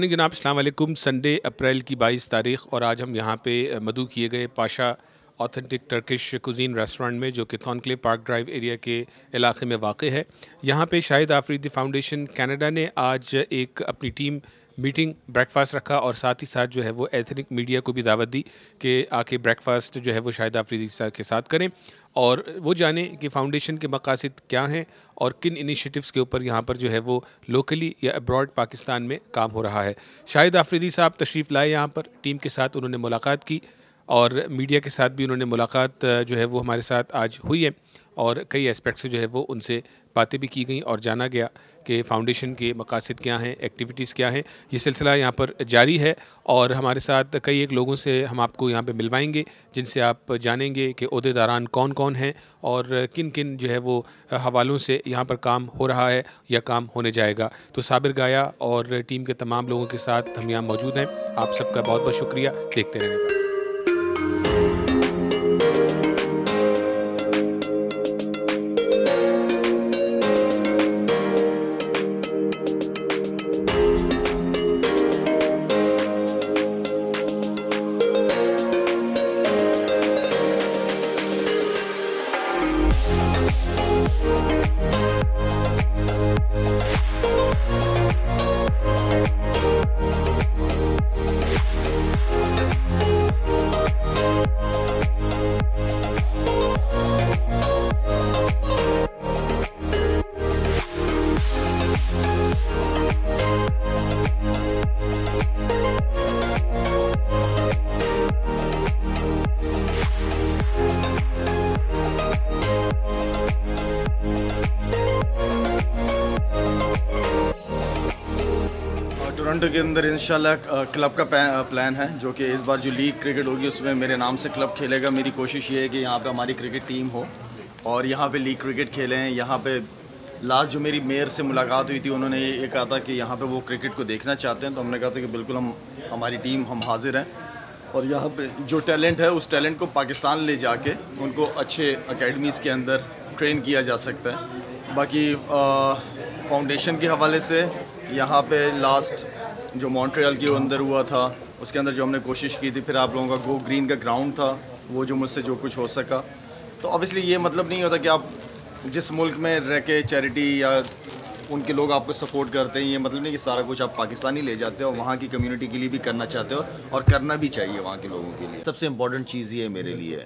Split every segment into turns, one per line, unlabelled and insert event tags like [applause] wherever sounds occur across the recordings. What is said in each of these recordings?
Morning جناب اسلام علیکم Sunday April کی بائیس تاریخ اور آج ہم یہاں پہ مدعو کیے گئے Pasha authentic Turkish cuisine restaurant میں جو کہ کلے پارک ڈرائیو ایریا کے علاقے میں واقع ہے یہاں پہ شاہد آفریدی فاؤنڈیشن کینیڈا نے آج ایک اپنی ٹیم میٹنگ بریک فاسٹ رکھا اور ساتھ ہی ساتھ جو ہے وہ ایتھنک میڈیا کو بھی دعوت دی کہ آ کے بریک فاسٹ جو ہے وہ شاید آفریدی صاحب کے ساتھ کریں اور وہ جانیں کہ فاؤنڈیشن کے مقاصد کیا ہیں اور کن انیشیٹیوز کے اوپر یہاں پر جو ہے وہ لوکلی یا ابراڈ پاکستان میں کام ہو رہا ہے شاہد آفریدی صاحب تشریف لائے یہاں پر ٹیم کے ساتھ انہوں نے ملاقات کی اور میڈیا کے ساتھ بھی انہوں نے ملاقات جو ہے وہ ہمارے ساتھ آج ہوئی ہے اور کئی سے جو ہے وہ ان سے باتیں بھی کی گئیں اور جانا گیا کہ فاؤنڈیشن کے مقاصد کیا ہیں ایکٹیویٹیز کیا ہیں یہ سلسلہ یہاں پر جاری ہے اور ہمارے ساتھ کئی ایک لوگوں سے ہم آپ کو یہاں پہ ملوائیں گے جن سے آپ جانیں گے کہ عہدے داران کون کون ہیں اور کن کن جو ہے وہ حوالوں سے یہاں پر کام ہو رہا ہے یا کام ہونے جائے گا تو صابر گایا اور ٹیم کے تمام لوگوں کے ساتھ ہم یہاں موجود ہیں آپ سب کا بہت بہت شکریہ دیکھتے رہے
کے اندر انشاءاللہ کلب کا پلان ہے جو کہ اس بار جو لیگ کرکٹ ہوگی اس میں میرے نام سے کلب کھیلے گا میری کوشش یہ ہے کہ یہاں پہ ہماری کرکٹ ٹیم ہو اور یہاں پہ لیگ کرکٹ کھیلیں یہاں پہ لاسٹ جو میری میئر سے ملاقات ہوئی تھی انہوں نے یہ کہا تھا کہ یہاں پہ وہ کرکٹ کو دیکھنا چاہتے ہیں تو ہم نے کہا تھا کہ بالکل ہم ہماری ٹیم ہم حاضر ہیں اور یہاں پہ جو ٹیلنٹ ہے اس ٹیلنٹ کو پاکستان لے جا کے ان کو اچھے اکیڈمیز کے اندر ٹرین کیا جا سکتا ہے باقی فاؤنڈیشن کے حوالے سے یہاں پہ لاسٹ جو مونٹریال کے اندر ہوا تھا اس کے اندر جو ہم نے کوشش کی تھی پھر آپ لوگوں کا گو گرین کا گراؤنڈ تھا وہ جو مجھ سے جو کچھ ہو سکا تو اوبیسلی یہ مطلب نہیں ہوتا کہ آپ جس ملک میں رہ کے چیریٹی یا ان کے لوگ آپ کو سپورٹ کرتے ہیں یہ مطلب نہیں کہ سارا کچھ آپ پاکستانی لے جاتے ہو وہاں کی کمیونٹی کے لیے بھی کرنا چاہتے ہو اور کرنا بھی چاہیے وہاں کے لوگوں کے لیے سب سے امپورٹنٹ چیز یہ ہے میرے لیے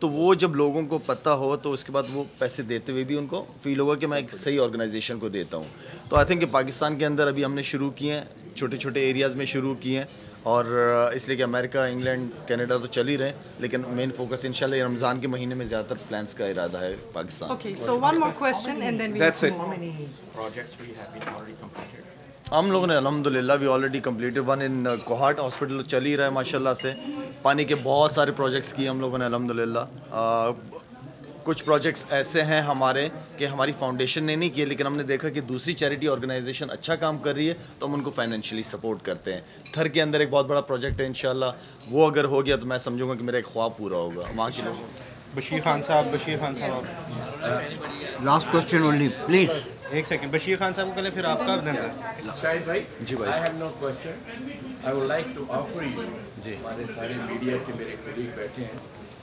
تو وہ جب لوگوں کو پتہ ہو تو اس کے بعد وہ پیسے دیتے ہوئے بھی ان کو فیل ہوگا کہ میں ایک صحیح آرگنائزیشن کو دیتا ہوں تو آئی تھنک کہ پاکستان کے اندر ابھی ہم نے شروع کیے ہیں چھوٹے چھوٹے ایریاز میں شروع کیے ہیں اور اس لیے کہ امریکہ انگلینڈ کینیڈا تو چل ہی رہے ہیں لیکن مین فوکس انشاءاللہ رمضان کے مہینے میں زیادہ تر پلانس کا ارادہ ہے پاکستان ہم لوگوں نے الحمد للہ بھی already completed one in Kohat hospital چل ہی رہا ہے ماشاء اللہ سے پانی کے بہت سارے پروجیکٹس کیے ہم لوگوں نے الحمد للہ کچھ پروجیکٹس ایسے ہیں ہمارے کہ ہماری فاؤنڈیشن نے نہیں کیے لیکن ہم نے دیکھا کہ دوسری چیریٹی آرگنائزیشن اچھا کام کر رہی ہے تو ہم ان کو فائنینشلی سپورٹ کرتے ہیں تھر کے اندر ایک بہت بڑا پروجیکٹ ہے انشاءاللہ وہ اگر ہو گیا تو میں سمجھوں گا کہ میرا ایک خواب پورا ہوگا
بشیر خان صاحب بشیر خان صاحب لاسٹ پلیز ایک سیکنڈ بشیر خان صاحب کو پھر آپ کا
بھائی بھائی جی جی سارے میڈیا کے میرے بیٹھے ہیں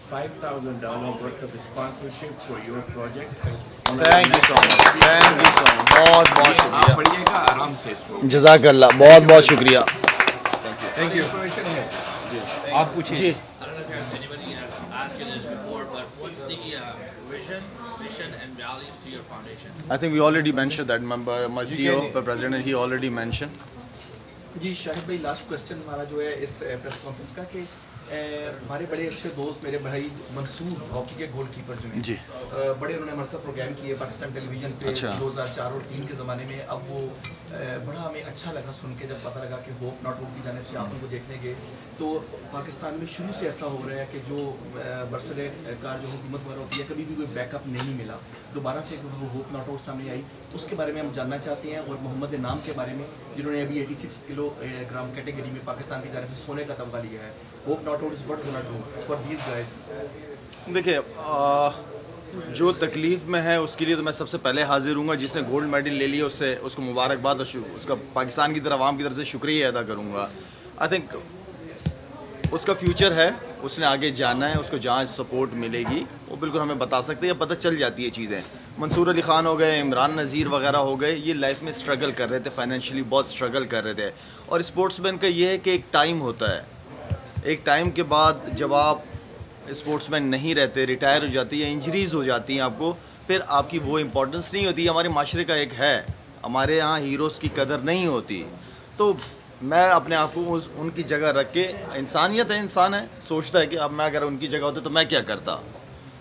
$5,000 worth of sponsorship for your project. Thank you. So much Thank you. So much बहुत बहुत शुक्रिया पढ़िएगा आराम से
जजाक अल्लाह बहुत बहुत शुक्रिया
थैंक यू
आप पूछिए I think we already mentioned that member, my CEO, the president, he already mentioned. जी शाहिद भाई लास्ट क्वेश्चन हमारा जो है इस प्रेस uh, कॉन्फ्रेंस का कि ہمارے بڑے اچھے دوست میرے بھائی منصور ہاکی کے گول کیپر جو ہیں جی بڑے انہوں نے ساتھ پروگرام کیے پاکستان ٹیلی ویژن پہ اچھا۔ دو ہزار چار اور تین کے زمانے میں اب وہ بڑا ہمیں اچھا لگا سن کے جب پتہ لگا کہ ہوپ ناٹ ہوپ کی جانب سے آپ ان کو دیکھ لیں گے تو پاکستان میں شروع سے ایسا ہو رہا ہے کہ جو برسر کار جو حکومت وغیرہ ہوتی ہے کبھی بھی کوئی بیک اپ نہیں ملا دوبارہ سے ہوپ ناٹ ہوپ سامنے آئی اس کے بارے میں ہم جاننا چاہتے ہیں اور محمد نام کے بارے میں جنہوں نے ابھی کلو گرام میں پاکستان کی جانب سے سونے کا لیا ہے ہوپ ناٹ دیز گائز دیکھیں جو تکلیف میں ہے اس کے لیے تو میں سب سے پہلے حاضر ہوں گا جس نے گولڈ میڈل لے لی ہے اس سے اس کو مبارکباد اور پاکستان کی طرف عوام کی طرف سے شکریہ ادا کروں گا آئی تھنک اس کا فیوچر ہے اس نے آگے جانا ہے اس کو جہاں سپورٹ ملے گی وہ بالکل ہمیں بتا سکتے ہیں یا پتہ چل جاتی ہے چیزیں منصور علی خان ہو گئے عمران نذیر وغیرہ ہو گئے یہ لائف میں سٹرگل کر رہے تھے فائنینشلی بہت سٹرگل کر رہے تھے اور اسپورٹس مین کا یہ ہے کہ ایک ٹائم ہوتا ہے ایک ٹائم کے بعد جب آپ اسپورٹس مین نہیں رہتے ریٹائر ہو جاتی ہے انجریز ہو جاتی ہیں آپ کو پھر آپ کی وہ امپورٹنس نہیں ہوتی ہمارے معاشرے کا ایک ہے ہمارے یہاں ہیروز کی قدر نہیں ہوتی تو میں اپنے آپ کو ان کی جگہ رکھ کے انسانیت ہے انسان ہے سوچتا ہے کہ اب میں اگر ان کی جگہ ہوتا تو میں کیا کرتا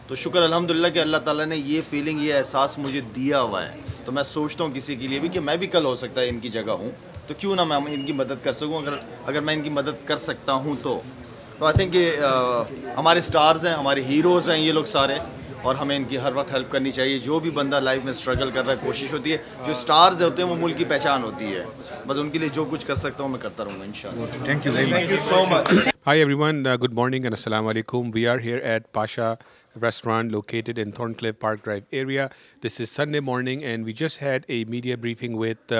تو شکر الحمدللہ کہ اللہ تعالیٰ نے یہ فیلنگ یہ احساس مجھے دیا ہوا ہے تو میں سوچتا ہوں کسی کے لیے بھی کہ میں بھی کل ہو سکتا ہے ان کی جگہ ہوں تو کیوں نہ میں ان کی مدد کر سکوں اگر اگر میں ان کی مدد کر سکتا ہوں تو تو آئی تھنک کہ ہمارے سٹارز ہیں ہمارے ہیروز ہیں یہ لوگ سارے اور ہمیں ان کی ہر وقت ہیلپ کرنی چاہیے جو بھی بندہ لائف میں سٹرگل کر رہا ہے کوشش ہوتی ہے جو سٹارز ہوتے ہیں وہ ملک کی پہچان ہوتی ہے بس ان کے لیے جو کچھ کر سکتا ہوں میں کرتا رہوں گا انشاءاللہ
hi everyone good morning and السلام علیکم we are here at Pasha restaurant located in Thorncliffe Park Drive area this is Sunday morning and we just had a media briefing with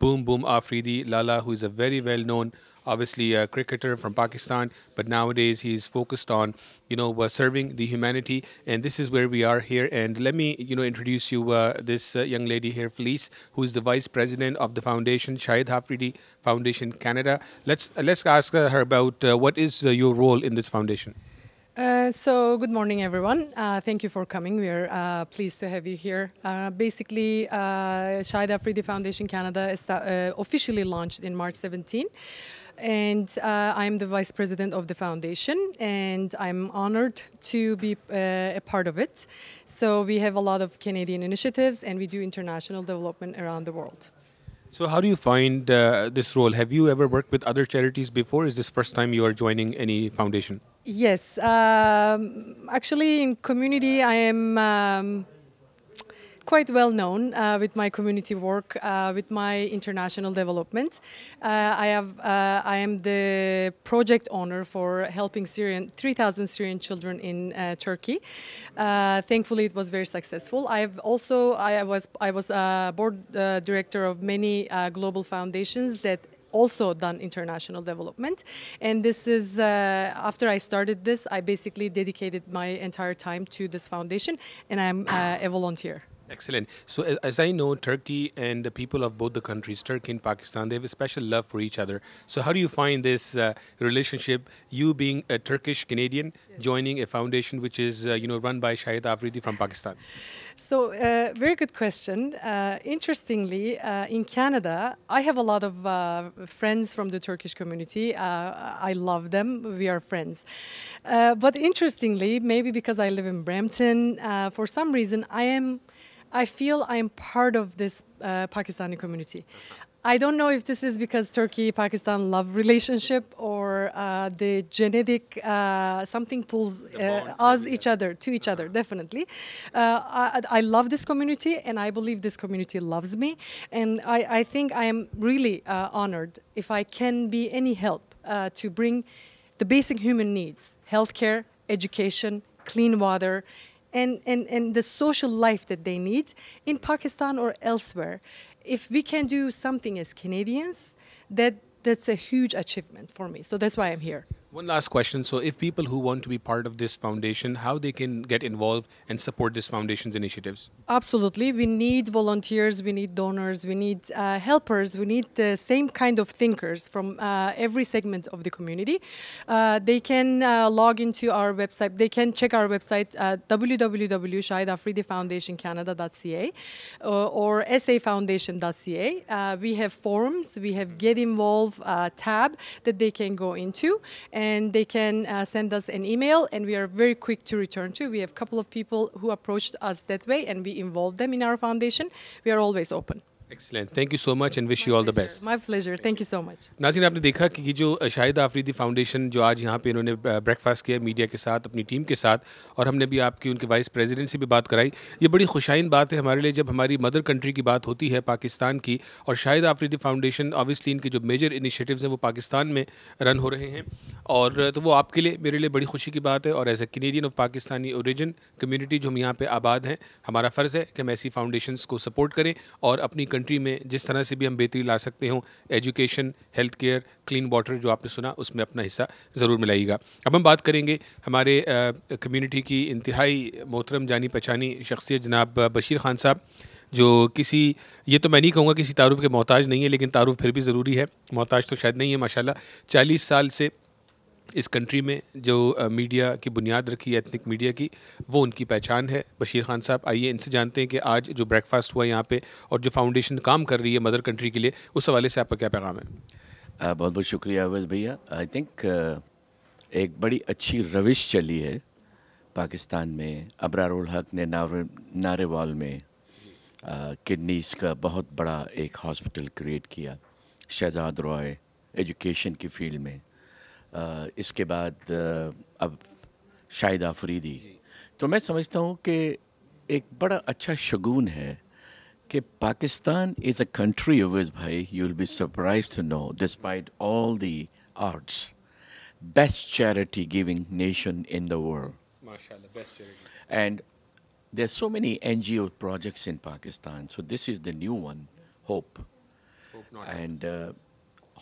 Boom Boom Afridi Lala who is a very well known obviously a cricketer from Pakistan, but nowadays he's focused on, you know, uh, serving the humanity. And this is where we are here. And let me, you know, introduce you uh, this uh, young lady here, Felice, who is the vice president of the foundation, Shahid Hafridi Foundation Canada. Let's uh, let's ask her about uh, what is uh, your role in this foundation.
Uh, so, good morning, everyone. Uh, thank you for coming. We're uh, pleased to have you here. basically, uh, Shahid Afridi Foundation Canada is officially launched in March 17 and uh, I'm the vice president of the foundation, and I'm honored to be uh, a part of it. So we have a lot of Canadian initiatives, and we do international development around the world.
So how do you find uh, this role? Have you ever worked with other charities before? Is this first time you are joining any foundation?
Yes, um, actually in community I am. Um, quite well known uh, with my community work, uh, with my international development. Uh, I have, uh, I am the project owner for helping Syrian 3,000 Syrian children in uh, Turkey. Uh, thankfully, it was very successful. I have also, I was, I was board director of many global foundations that also done international development. And this is, uh, after I started this, I basically dedicated my entire time to this foundation and I'm uh, a volunteer.
Excellent. So, as, I know, Turkey and the people of both the countries, Turkey and Pakistan, they have a special love for each other. So, how do you find this uh, relationship? You being a Turkish Canadian, yes. joining a foundation which is, uh, you know, run by Shahid Afridi from Pakistan.
So, uh, very good question. Uh, interestingly, uh, in Canada, I have a lot of uh, friends from the Turkish community. I love them. We are friends. but interestingly, maybe because I live in Brampton, for some reason, I am I feel I'm part of this uh, Pakistani community. I don't know if this is because Turkey-Pakistan love relationship or uh, the genetic uh, something pulls uh, us each other to each other. Uh-huh. Definitely, uh, I, I, love this community and I believe this community loves me, and I, I think I am really uh, honored if I can be any help uh, to bring the basic human needs: healthcare, education, clean water, and, and, and the social life that they need in Pakistan or elsewhere. If we can do something as Canadians, that, that's a huge achievement for me. So that's why I'm here.
One last question. So, if people who want to be part of this foundation, how they can get involved and support this foundation's initiatives?
Absolutely. We need volunteers, we need donors, we need uh, helpers, we need the same kind of thinkers from uh, every segment of the community. Uh, they can uh, log into our website. They can check our website at www.shahidafridifoundationcanada.ca uh, or safoundation.ca. Uh, we have forums, we have Get Involved tab that they can go into. And and they can uh, send us an email and we are very quick to return to. We have a couple of people who approached us that way and we involve them in our foundation. We are always open.
Excellent thank you so much and wish you all
pleasure thank you so much
ناظرین آپ نے دیکھا کہ یہ جو شاہد Afridi foundation جو آج یہاں پہ انہوں نے بریکفاسٹ کیا میڈیا کے ساتھ اپنی ٹیم کے ساتھ اور ہم نے بھی آپ کی ان کے وائس پریزیڈنٹ سے بھی بات کرائی یہ بڑی خوشائن بات ہے ہمارے لیے جب ہماری مدر کنٹری کی بات ہوتی ہے پاکستان کی اور شاہد آفریدی فاؤنڈیشن آبویسلی ان کے جو میجر انیشیٹوز ہیں وہ پاکستان میں رن ہو رہے ہیں اور تو وہ آپ کے لیے میرے لیے بڑی خوشی کی بات ہے اور as a Canadian of Pakistani origin community جو ہم یہاں پہ آباد ہیں ہمارا فرض ہے کہ ہم ایسی فاؤنڈیشنس کو سپورٹ کریں اور اپنی کنٹری میں جس طرح سے بھی ہم بہتری لا سکتے ہوں education health care clean water جو آپ نے سنا اس میں اپنا حصہ ضرور ملائیے گا اب ہم بات کریں گے ہمارے کمیونٹی کی انتہائی محترم جانی پہچانی شخصیت جناب بشیر خان صاحب جو کسی یہ تو میں نہیں کہوں گا کسی تعارف کے محتاج نہیں ہے لیکن تعارف پھر بھی ضروری ہے محتاج تو شاید نہیں ہے ماشاء اللہ چالیس سال سے اس کنٹری میں جو میڈیا کی بنیاد رکھی ہے ایتھنک میڈیا کی وہ ان کی پہچان ہے بشیر خان صاحب آئیے ان سے جانتے ہیں کہ آج جو بریک فاسٹ ہوا یہاں پہ اور جو فاؤنڈیشن کام کر رہی ہے مدر کنٹری کے لیے اس حوالے سے آپ کا کیا پیغام ہے
بہت بہت شکریہ بھیا آئی تھنک ایک بڑی اچھی روش چلی ہے پاکستان میں ابرار الحق نے نارے وال میں کڈنیز کا بہت بڑا ایک ہاسپٹل کریٹ کیا شہزاد رائے ایجوکیشن کی فیلڈ میں اس کے بعد اب شاہدہ فریدی جی۔ تو میں سمجھتا ہوں کہ ایک بڑا اچھا شگون ہے کہ پاکستان از اے country Owais bhai you will be surprised to know despite all the odds best charity giving nation in the world and there so many N G O projects in Pakistan so this is the new one hope and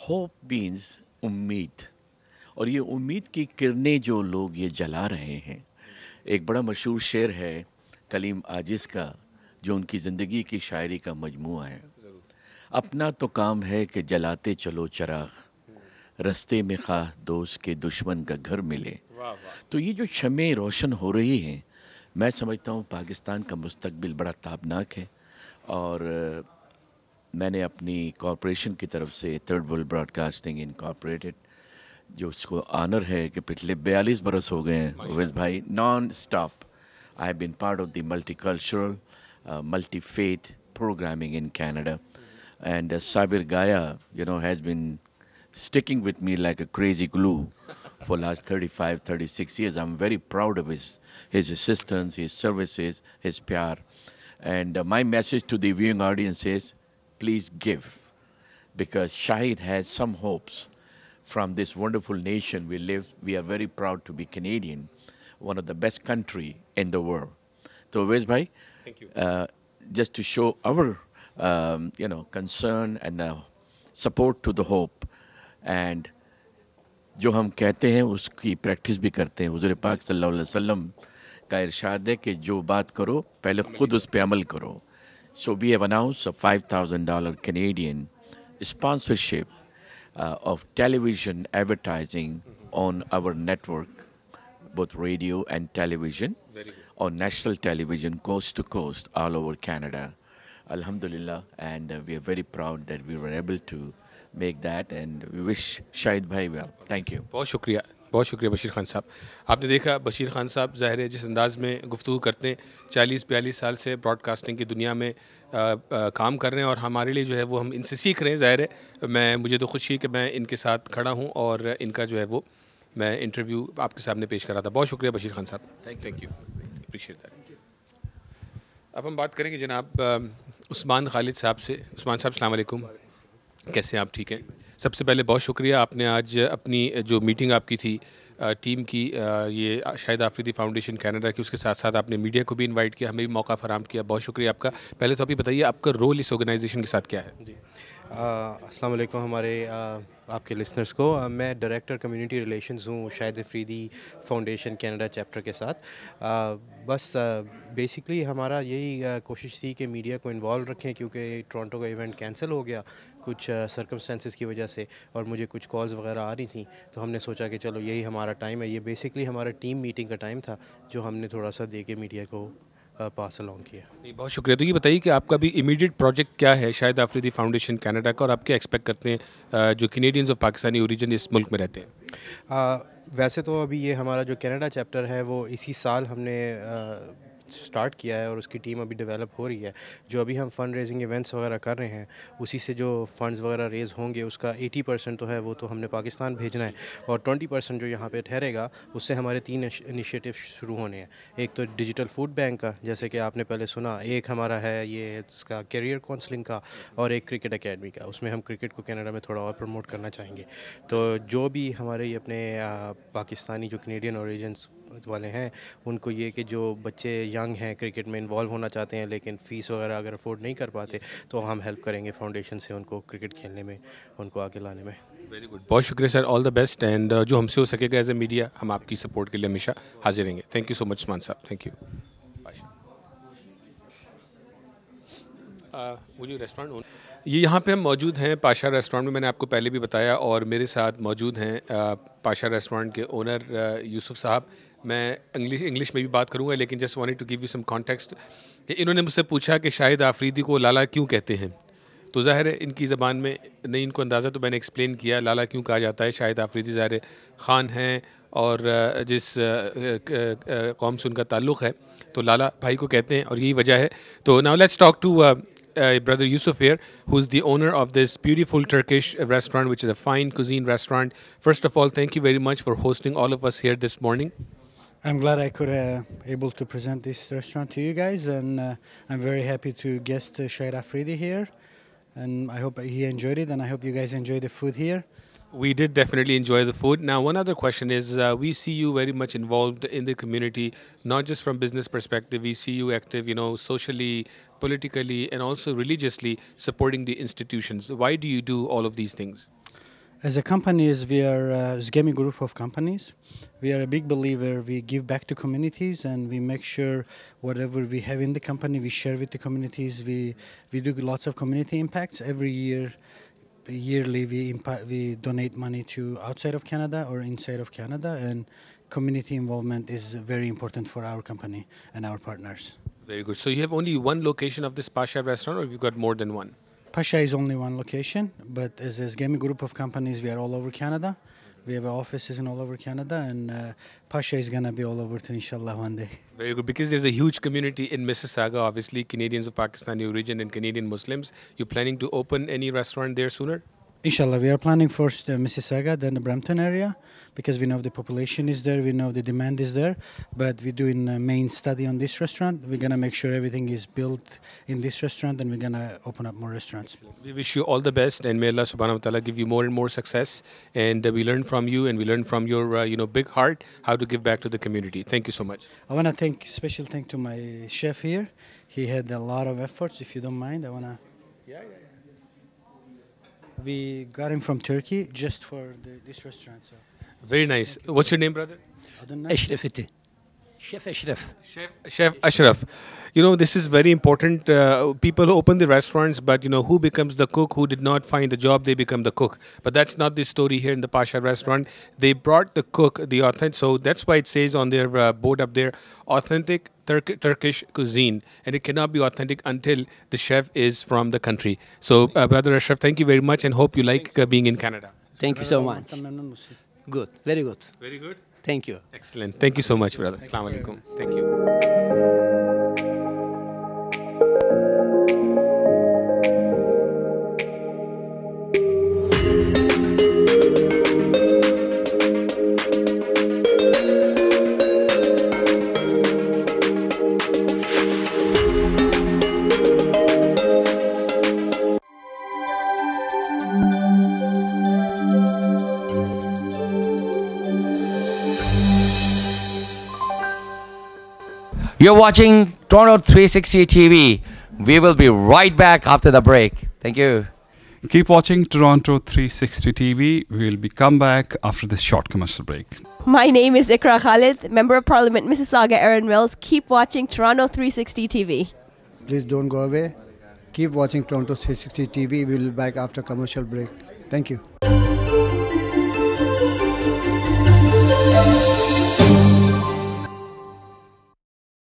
hope means امید اور یہ امید کی کرنیں جو لوگ یہ جلا رہے ہیں ایک بڑا مشہور شعر ہے کلیم عاجز کا جو ان کی زندگی کی شاعری کا مجموعہ ہے اپنا تو کام ہے کہ جلاتے چلو چراغ رستے میں خواہ دوست کے دشمن کا گھر ملے تو یہ جو شمیں روشن ہو رہی ہیں میں سمجھتا ہوں پاکستان کا مستقبل بڑا تابناک ہے اور میں نے اپنی کارپوریشن کی طرف سے third world broadcasting incorporated جو اس کو آنر ہے کہ پچھلے بیالیس برس ہو گئے ہیں Owais bhai non stop I have been part of the multicultural multi faith programming in Canada and Sabir Gaya you know has been sticking with me like a crazy glue for last thirty five thirty six years I am very proud of his his assistance his services his pyaar and my message to the viewing is please give because Shahid has some hopes from this wonderful nation we live. We are very proud to be Canadian, one of the best country in the world. So, Wes Bhai, Thank you. Uh, just to show our, um, you know, concern and uh, support to the hope and जो हम कहते हैं उसकी practice भी करते हैं हजूर पाक सल्लल्लाहु अलैहि वसल्लम का इरशाद है कि जो बात करो पहले ख़ुद उस पर अमल करो so we have announce five thousand dollar Canadian sponsorship uh, of television advertising on our network, both radio and television, on national television, coast to coast, all over Canada. Alhamdulillah, and uh, we are very proud that we were able to make that, and we wish Shahid Bhai well. Thank you.
بہت شکریہ بشیر خان صاحب آپ نے دیکھا بشیر خان صاحب ظاہر ہے جس انداز میں گفتگو کرتے ہیں چالیس بیالیس سال سے براڈ کاسٹنگ کی دنیا میں کام کر رہے ہیں اور ہمارے لیے جو ہے وہ ہم ان سے سیکھ رہے ہیں ظاہر ہے میں مجھے تو خوشی ہے کہ میں ان کے ساتھ کھڑا ہوں اور ان کا جو ہے وہ میں انٹرویو آپ کے سامنے پیش کرا تھا بہت شکریہ بشیر خان صاحب تھینک تھینک یو اپریشیٹ اب ہم بات کریں گے جناب عثمان خالد صاحب سے عثمان صاحب السلام علیکم کیسے ہیں آپ ٹھیک ہیں سب سے پہلے بہت شکریہ آپ نے آج اپنی جو میٹنگ آپ کی تھی ٹیم کی یہ شاہد آفریدی فاؤنڈیشن کینیڈا کی اس کے ساتھ ساتھ آپ نے میڈیا کو بھی انوائٹ کیا ہمیں بھی موقع فراہم کیا بہت شکریہ آپ کا پہلے تو آپ یہ بتائیے آپ کا رول اس آرگنائزیشن کے ساتھ کیا ہے جی
السلام علیکم ہمارے آپ کے لسنرس کو میں ڈائریکٹر کمیونٹی ریلیشنز ہوں Shahid Afridi foundation Canada chapter کے ساتھ بس بیسکلی ہمارا یہی کوشش تھی کہ میڈیا کو انوالو رکھیں کیونکہ ٹرانٹو کا ایونٹ کینسل ہو گیا کچھ سرکمسٹینسز کی وجہ سے اور مجھے کچھ کالز وغیرہ آ رہی تھیں تو ہم نے سوچا کہ چلو یہی ہمارا ٹائم ہے یہ بیسکلی ہمارا ٹیم میٹنگ کا ٹائم تھا جو ہم نے تھوڑا سا دے کے میڈیا کو پاس الانگ کیا جی،
بہت شکریہ تو یہ بتائیے کہ آپ کا بھی امیڈیٹ پروجیکٹ کیا ہے شاید آفریدی فاؤنڈیشن کینیڈا کا اور آپ کیا ایکسپیکٹ کرتے ہیں جو کینیڈینز اور پاکستانی اوریجن اس ملک میں رہتے
ہیں ویسے تو ابھی یہ ہمارا جو کینیڈا چیپٹر ہے وہ اسی سال ہم نے سٹارٹ کیا ہے اور اس کی ٹیم ابھی ڈیولپ ہو رہی ہے جو ابھی ہم فنڈ ریزنگ ایونٹس وغیرہ کر رہے ہیں اسی سے جو فنڈز وغیرہ ریز ہوں گے اس کا ایٹی پرسینٹ تو ہے وہ تو ہم نے پاکستان بھیجنا ہے اور ٹونٹی پرسینٹ جو یہاں پہ ٹھہرے گا اس سے ہمارے تین انیشیٹو شروع ہونے ہیں ایک تو ڈیجیٹل فوڈ بینک کا جیسے کہ آپ نے پہلے سنا ایک ہمارا ہے یہ اس کا کیریئر کونسلنگ کا اور ایک کرکٹ اکیڈمی کا اس میں ہم کرکٹ کو کینیڈا میں تھوڑا اور پروموٹ کرنا چاہیں گے تو جو بھی ہمارے اپنے پاکستانی جو کینیڈین اوریجنس والے ہیں ان کو یہ کہ جو بچے ینگ ہیں کرکٹ میں انوالو ہونا چاہتے ہیں لیکن فیس وغیرہ اگر افورڈ نہیں کر پاتے تو ہم ہیلپ کریں گے فاؤنڈیشن سے ان کو کرکٹ کھیلنے میں ان کو آگے لانے میں ویری گڈ
بہت شکریہ سر آل دا بیسٹ اینڈ جو ہم سے ہو سکے گا ایز اے میڈیا ہم آپ کی سپورٹ کے لیے ہمیشہ حاضر رہیں گے تھینک یو سو مچ مان صاحب تھینک یو وہ جو ریسٹورینٹ یہاں پہ ہم موجود ہیں پاشا ریسٹورینٹ میں میں نے آپ کو پہلے بھی بتایا اور میرے ساتھ موجود ہیں uh, پاشا ریسٹورینٹ کے اونر uh, یوسف صاحب میں انگلش انگلش میں بھی بات کروں گا لیکن just want to give you some context کہ انہوں نے مجھ سے پوچھا کہ شاہد آفریدی کو لالا کیوں کہتے ہیں تو ظاہر ہے ان کی زبان میں نہیں ان کو اندازہ تو میں نے ایکسپلین کیا لالا کیوں کہا جاتا ہے شاہد آفریدی ظاہر خان ہیں اور جس قوم سے ان کا تعلق ہے تو لالا بھائی کو کہتے ہیں اور یہی وجہ ہے تو now let's talk to brother Yousuf here who is the owner of this beautiful Turkish restaurant which is a fine cuisine restaurant first of all thank you very much for hosting all of us here this morning
I'm glad I could uh, able to present this restaurant to you guys, and uh, I'm very happy to guest uh, Shair Afridi here, and I hope he enjoyed it, and I hope you guys enjoy the food here.
We did definitely enjoy the food. Now, one other question is: uh, We see you very much involved in the community, not just from business perspective. We see you active, you know, socially, politically, and also religiously supporting the institutions. Why do you do all of these things?
As a companies, we are uh, a Zgemi group of companies. We are a big believer. We give back to communities and we make sure whatever we have in the company, we share with the communities. We, we do lots of community impacts every year. Yearly, we, impact, we donate money to outside of Canada or inside of Canada, and community involvement is very important for our company and our partners.
Very good. So you have only one location of this Pasha restaurant, or you've got more than one?
Pasha is only one location, but as a gaming group of companies, we are all over Canada. We have offices in all over Canada, and uh, Pasha is going to be all over it, inshallah, one day.
[laughs] Very good. Because there's a huge community in Mississauga, obviously, Canadians of Pakistani origin and Canadian Muslims. You're planning to open any restaurant there sooner?
Inshallah, we are planning first uh, Mississauga, then the Brampton area, because we know the population is there, we know the demand is there. But we're doing a main study on this restaurant. We're gonna make sure everything is built in this restaurant, and we're gonna open up more restaurants.
We wish you all the best, and may Allah Subhanahu Wa Taala give you more and more success. And uh, we learn from you, and we learn from your uh, you know big heart how to give back to the community. Thank you so much.
I wanna thank special thank to my chef here. He had a lot of efforts. If you don't mind, I wanna. Yeah, yeah. We got him from Turkey just for the, this restaurant. So.
Very nice. What's your name, brother? Chef Ashraf. Chef, Chef Ashraf. You know, this is very important. Uh, people open the restaurants, but you know, who becomes the cook? Who did not find the job, they become the cook. But that's not the story here in the Pasha restaurant. They brought the cook, the authentic. So that's why it says on their uh, board up there, authentic Turkish cuisine. And it cannot be authentic until the chef is from the country. So, uh, Brother Ashraf, thank you very much and hope you like uh, being in Canada. Thank you so much.
Good. Very good. Very good.
Thank you. Excellent. Thank you so much, brother. Assalamu alaikum. Thank you.
You're watching Toronto
360 TV. We will be right back after the break. Thank you. Keep watching Toronto 360 TV. We'll be come back after this short commercial break. My name is Ikra Khalid, Member of Parliament, Mississauga, Aaron Mills. Keep watching Toronto 360 TV.
Please don't go away. Keep watching Toronto 360 TV. We'll be back after commercial break. Thank you.